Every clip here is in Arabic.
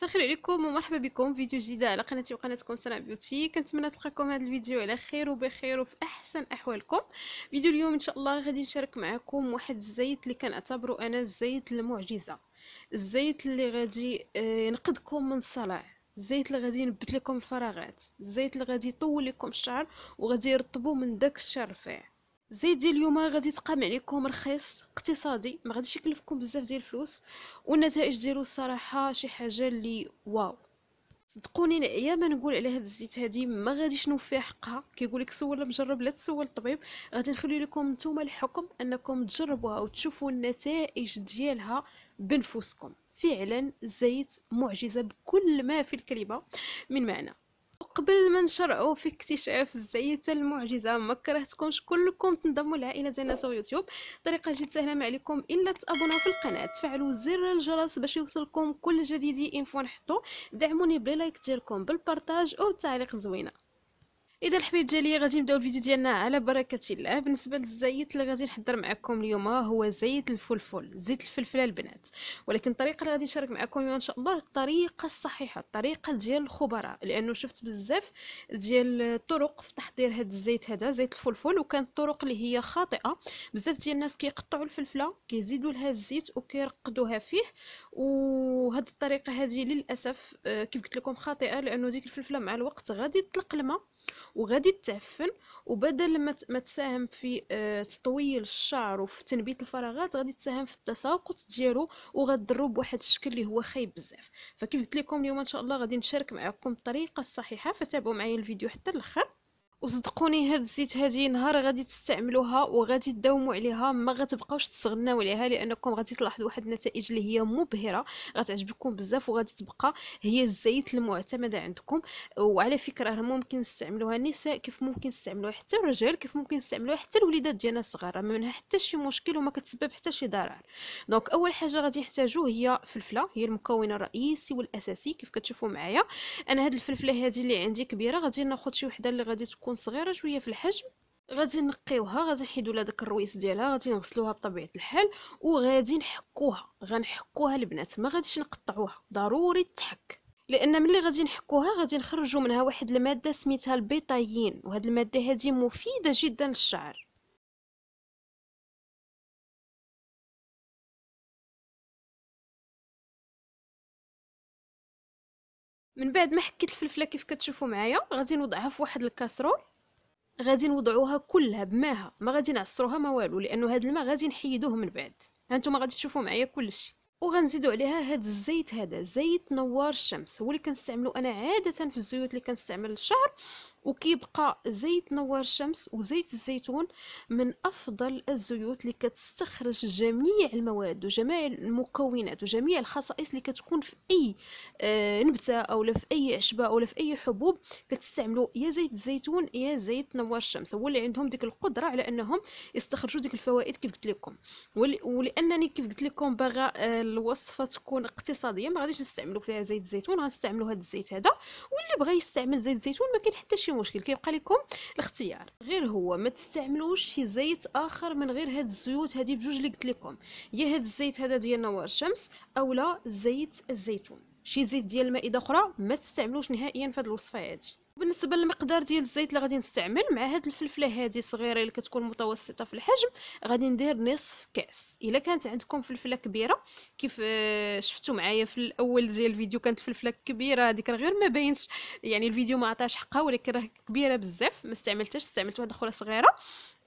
سخير عليكم ومرحبا بكم فيديو جديد على قناتي وقناتكم سنا بيوتي كنتمنى تلقاكم هذا الفيديو على خير وبخير وفي احسن احوالكم فيديو اليوم ان شاء الله غادي نشارك معكم واحد الزيت اللي كنعتبره انا الزيت المعجزه الزيت اللي غادي آه، ينقذكم من الصلع الزيت اللي غادي ينبت لكم الفراغات الزيت اللي غادي يطول لكم الشعر وغادي يرطبو من داك الشعر الرفيع زيت ديال اليوم غادي تقام عليكم رخيص اقتصادي ما غاديش يكلفكم بزاف ديال الفلوس والنتائج ديالو الصراحه شي حاجه اللي واو صدقوني انا ما نقول على هاد الزيت هادي ما غاديش نوفي حقها كيقول لك سول مجرب لا تسول الطبيب غادي نخلي لكم نتوما الحكم انكم تجربوها وتشوفوا النتائج ديالها بنفسكم فعلا زيت معجزه بكل ما في الكلمه من معنى قبل ما نشرعوا في اكتشاف الزيت المعجزة ما كرهتكمش كلكم تنضموا لعائلة ديالنا سوا يوتيوب طريقة جد سهلة ما عليكم إلا تابوناو في القناة تفعلوا زر الجرس باش يوصلكم كل جديد انفو نحطو دعموني بلايك ديالكم بالبارطاج أو تعليق زوينة اذا الحبيب ديالي غادي نبداو الفيديو ديالنا على بركه الله بالنسبه للزيت اللي غادي نحضر معكم اليوم هو زيت الفلفل زيت الفلفله البنات ولكن الطريقه اللي غادي نشارك معكم اليوم ان شاء الله الطريقه الصحيحه الطريقه ديال الخبراء لانه شفت بزاف ديال الطرق في تحضير هذا الزيت هذا زيت الفلفل وكانت الطرق اللي هي خاطئه بزاف ديال الناس كيقطعوا الفلفله كيزيدوا لها الزيت وكيرقدوها فيه وهاد الطريقه هذه للاسف آه، كيف قلت لكم خاطئه لانه ديك الفلفله مع الوقت غادي تطلق الماء وغادي تعفن وبدل ما ما تساهم في آه، تطويل الشعر وفي تنبيت الفراغات غادي تساهم في التساقط ديالو وغديرو بواحد الشكل اللي هو خايب بزاف فكيف قلت لكم اليوم ان شاء الله غادي نشارك معكم الطريقه الصحيحه فتابعوا معايا الفيديو حتى الاخر وصدقوني هاد الزيت هادي نهار غادي تستعملوها وغادي تداوموا عليها ما غتبقاوش تستغناو عليها لانكم غادي تلاحظوا واحد النتائج اللي هي مبهره غتعجبكم بزاف وغادي تبقى هي الزيت المعتمد عندكم وعلى فكره راه ممكن نستعملوها النساء كيف ممكن نستعملوها حتى الرجال كيف ممكن نستعملوها حتى الوليدات ديالنا الصغار ما منها حتى شي مشكل وما كتسبب حتى شي ضرر دونك اول حاجه غادي نحتاجو هي فلفله هي المكون الرئيسي والاساسي كيف كتشوفوا معايا انا هاد الفلفله هادي اللي عندي كبيره غادي ناخذ شي وحده اللي غادي تكون تكون صغيره شويه في الحجم غادي نقيوها غادي نحيدو لها داك الرويس ديالها غادي نغسلوها بطبيعه الحال وغادي نحكوها غنحكوها البنات ما غاديش نقطعوها ضروري تحك لان ملي غادي نحكوها غادي نخرجوا منها واحد الماده سميتها البيطايين وهاد الماده هذه مفيده جدا للشعر من بعد ما حكيت الفلفله كيف كتشوفوا معايا غادي نوضعها في واحد الكاسرول غادي نوضعوها كلها بماها ما غادي نعصروها ما والو لانه هذا الماء غادي نحيدوه من بعد هانتوما غادي تشوفوا معايا كلشي وغنزيدوا عليها هذا الزيت هذا زيت نوار الشمس هو اللي كنستعملو انا عاده في الزيوت اللي كنستعمل الشهر وكيبقى زيت نوار الشمس وزيت الزيتون من افضل الزيوت اللي كتستخرج جميع المواد وجميع المكونات وجميع الخصائص اللي كتكون في اي آه، نبته او في اي عشبه او في اي حبوب كتستعملوا يا زيت الزيتون يا زيت نوار الشمس هو اللي عندهم ديك القدره على انهم يستخرجوا ديك الفوائد كيف قلت لكم ولانني كيف قلت لكم باغا آه، الوصفه تكون اقتصاديه ما غاديش نستعملوا فيها زيت الزيتون غنستعملوا هذا الزيت هذا واللي بغى يستعمل زيت الزيتون ما كاين حتى شي ماشي مشكل كيبقى لكم الاختيار غير هو ما تستعملوش شي زيت اخر من غير هاد الزيوت هادي بجوج اللي قلت لكم يا هاد الزيت هذا ديال نوار الشمس اولا زيت الزيتون شي زيت ديال المائده اخرى ما تستعملوش نهائيا في هاد الوصفه هادي بالنسبه للمقدار ديال الزيت اللي غادي نستعمل مع هاد الفلفله هذه صغيره اللي كتكون متوسطه في الحجم غادي ندير نصف كاس الا كانت عندكم فلفله كبيره كيف آه، شفتوا معايا في الاول ديال الفيديو كانت فلفله كبيره هذيك راه غير ما باينش يعني الفيديو ما عطاش حقها ولكن راه كبيره بزاف ما استعملتهاش استعملت واحده اخرى صغيره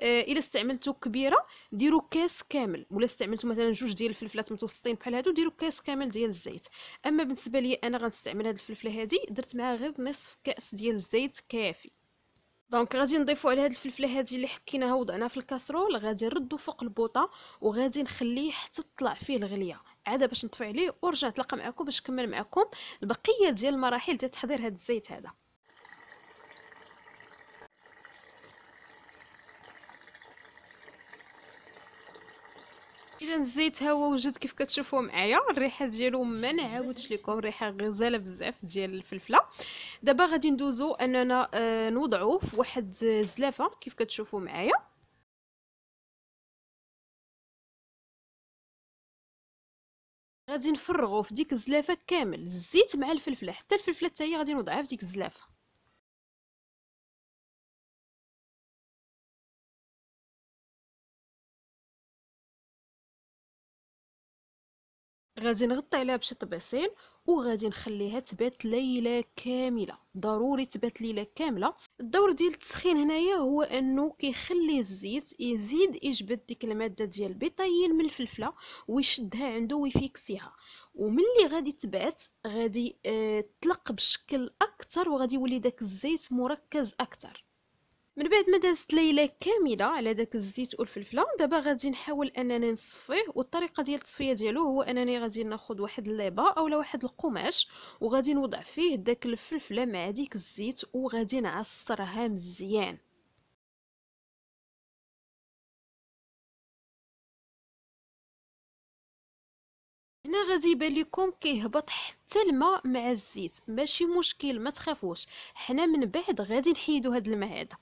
آه، الا استعملتو كبيره ديروا كاس كامل ولا استعملتو مثلا جوج ديال الفلفلات متوسطين بحال هادو ديروا كاس كامل ديال الزيت اما بالنسبه لي انا غنستعمل هاد الفلفله هادي درت معها غير نصف كاس ديال الزيت كافي دونك غادي نضيفو على هاد الفلفله هادي اللي حكيناها وضعناها في الكاسرول غادي نردو فوق البوطه وغادي نخليه حتى تطلع فيه الغليه عاد باش نطفي عليه ورجع نتلاقى معكم باش نكمل معكم البقيه ديال المراحل ديال تحضير هاد الزيت هذا اذا الزيت ها هو وجد كيف كتشوفوا معايا الريحه ديالو ما نعاودش لكم ريحه غزاله بزاف ديال الفلفله دابا غادي ندوزو اننا آه، نوضعو في واحد زلافه كيف كتشوفوا معايا غادي نفرغو في ديك الزلافه كامل الزيت مع الفلفله حتى الفلفله حتى هي غادي نوضعها في ديك الزلافه غادي نغطي عليها بشي طبيسيل وغادي نخليها تبات ليله كامله ضروري تبات ليله كامله الدور ديال التسخين هنايا هو انه كيخلي الزيت يزيد يجبد ديك الماده ديال البيطين من الفلفله ويشدها عنده ويفيكسيها وملي غادي تبات غادي آه، تلق بشكل اكثر وغادي يولي داك الزيت مركز اكثر من بعد ما دازت ليله كامله على داك الزيت والفلفله دابا غادي نحاول انني نصفيه والطريقه ديال التصفيه ديالو هو انني غادي ناخذ واحد الليبه اولا واحد القماش وغادي نوضع فيه داك الفلفله مع ديك الزيت وغادي نعصرها مزيان هنا غادي يبان لكم كيهبط حتى الماء مع الزيت ماشي مشكل ما تخافوش حنا من بعد غادي نحيدو هاد الماء هذا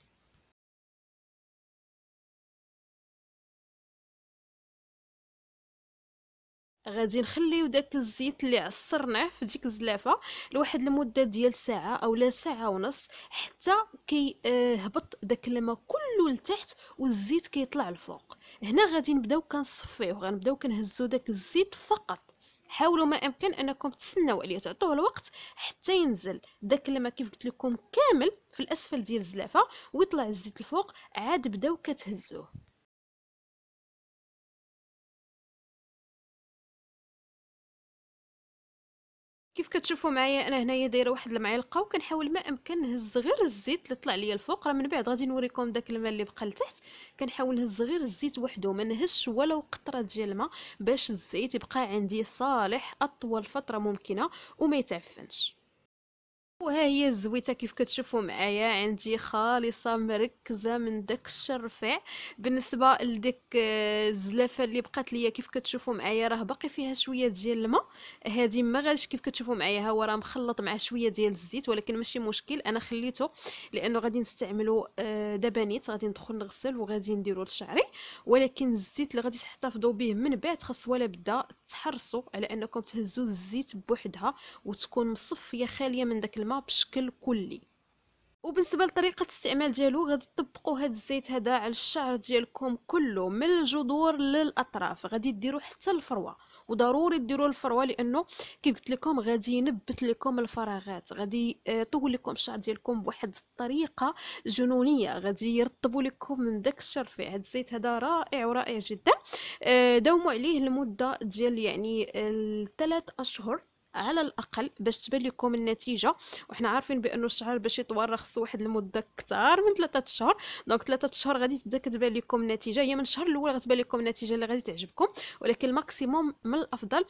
غادي نخليو داك الزيت اللي عصرناه في ديك الزلافه لواحد المده ديال ساعه اولا ساعه ونص حتى كيهبط داك الماء كله لتحت والزيت كيطلع الفوق هنا غادي نبداو كنصفيه وغنبداو كنهزو داك الزيت فقط حاولوا ما امكن انكم تسناو عليه تعطوه الوقت حتى ينزل داك الماء كيف قلت لكم كامل في الاسفل ديال الزلافه ويطلع الزيت الفوق عاد بداو كتهزوه كيف كتشوفوا معايا انا هنايا دايره واحد المعلقه وكنحاول ما امكن نهز غير الزيت اللي طلع ليا الفوق راه من بعد غادي نوريكم داك الماء اللي بقى لتحت كنحاول نهز غير الزيت وحده ما نهزش ولو قطره ديال الماء باش الزيت يبقى عندي صالح اطول فتره ممكنه وما يتعفنش وها هي الزويته كيف كتشوفوا معايا عندي خالصه مركزه من داك الشرفع بالنسبه لديك آه، الزلافه اللي بقات ليا كيف كتشوفوا معايا راه باقي فيها شويه ديال الماء هذه ما غاديش كيف كتشوفوا معايا ها هو راه مخلط مع شويه ديال الزيت ولكن ماشي مشكل انا خليته لانه غادي نستعملو آه، دابا نيت غادي ندخل نغسل وغادي نديرو لشعري ولكن الزيت اللي غادي تحتفظوا به من بعد خاص ولا بدا تحرصوا على انكم تهزوا الزيت بوحدها وتكون مصفيه خاليه من داك الماء بشكل كلي وبالنسبه لطريقه الاستعمال ديالو غادي تطبقوا هذا الزيت هذا على الشعر ديالكم كله من الجذور للاطراف غادي ديروا حتى الفروه وضروري ديروا الفروه لانه كيف قلت لكم غادي ينبت لكم الفراغات غادي يطول آه، لكم الشعر ديالكم بواحد الطريقه جنونيه غادي يرطبوا لكم من داك الشرفيع هذا الزيت هذا رائع ورائع جدا آه، داوموا عليه لمده ديال يعني الثلاث آه، اشهر على الاقل باش تبان لكم النتيجه وحنا عارفين بانه الشعر باش يتورى خصو واحد المده كثار من ثلاثة اشهر دونك ثلاثة اشهر غادي تبدا كتبان لكم النتيجه هي من الشهر الاول غتبان لكم النتيجه اللي غادي تعجبكم ولكن الماكسيموم من الافضل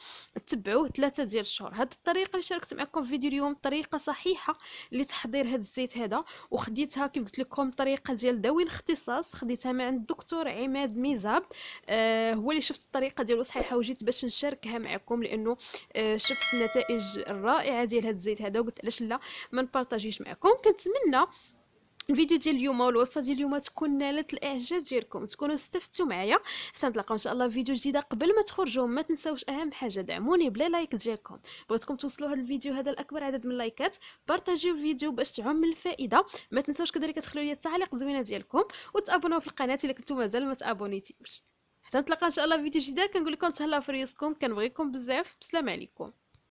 تبعوه ثلاثة ديال الشهور هاد الطريقه اللي شاركت معكم في فيديو اليوم طريقه صحيحه لتحضير هاد الزيت هذا وخديتها كيف قلت لكم طريقه ديال ذوي الاختصاص خديتها من عند الدكتور عماد ميزاب آه هو اللي شفت الطريقه ديالو صحيحه وجيت باش نشاركها معكم لانه آه شفت النتائج الرائعه ديال هذا الزيت هذا وقلت علاش لا ما نبارطاجيش معكم كنتمنى الفيديو ديال اليوم والوصفه ديال اليوم تكون نالت الاعجاب ديالكم تكونوا استفدتوا معايا حتى نتلاقاو ان شاء الله في فيديو جديده قبل ما تخرجوا ما تنساوش اهم حاجه دعموني بلا لايك ديالكم بغيتكم توصلوا هذا الفيديو هذا لاكبر عدد من اللايكات بارطاجيو الفيديو باش تعم الفائده ما تنساوش كذلك تخلوا لي التعليق زوينه ديالكم وتابوناو في القناه الا كنتو مازال ما تابونيتيش حتى نتلاقاو ان شاء الله في فيديو جديده كنقول لكم تهلاو في ريوسكم كنبغيكم بزاف بسلام عليكم